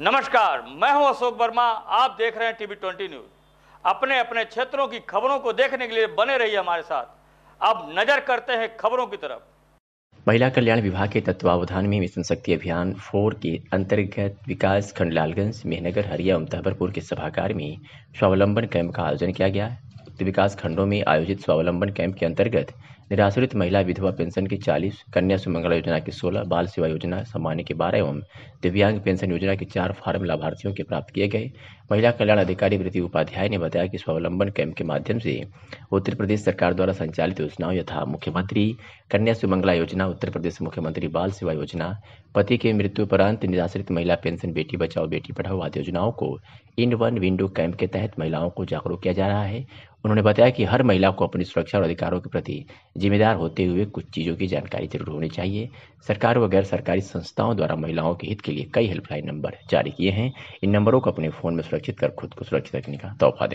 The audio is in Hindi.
नमस्कार मैं हूं अशोक वर्मा आप देख रहे हैं टीवी ट्वेंटी न्यूज अपने अपने क्षेत्रों की खबरों को देखने के लिए बने रहिए हमारे साथ अब नजर करते हैं खबरों की तरफ महिला कल्याण विभाग के तत्वावधान में मिशन शक्ति अभियान फोर के अंतर्गत विकास खंड लालगंज मेहनगर हरिया मुतहबरपुर के सभागार में स्वावलंबन कैंप का आयोजन किया गया विकास खंडों में आयोजित स्वावलंबन कैंप के अंतर्गत निराश्रित महिला विधवा पेंशन की चालीस कन्या सुमंगला योजना की सोलह बाल सेवा योजना सामान्य के बारह एवं दिव्यांग पेंशन योजना के चार फार्म लाभार्थियों के प्राप्त किए गए महिला कल्याण अधिकारी वृद्धि उपाध्याय ने बताया कि स्वावलंबन कैंप के माध्यम से उत्तर प्रदेश सरकार द्वारा संचालित योजनाओं यथा मुख्यमंत्री कन्या सुमंगला योजना उत्तर प्रदेश मुख्यमंत्री बाल सेवा योजना पति के मृत्यु उपरांत निराश्रित महिला पेंशन बेटी बचाओ बेटी पढ़ाओ आदि योजनाओं को इन वन विंडो कैंप के तहत महिलाओं को जागरूक किया जा रहा है उन्होंने बताया कि हर महिला को अपनी सुरक्षा और अधिकारों के प्रति जिम्मेदार होते हुए कुछ चीज़ों की जानकारी जरूर होनी चाहिए सरकार व गैर सरकारी संस्थाओं द्वारा महिलाओं के हित के लिए कई हेल्पलाइन नंबर जारी किए हैं इन नंबरों को अपने फ़ोन में सुरक्षित कर खुद को सुरक्षित रखने का तोहफा दे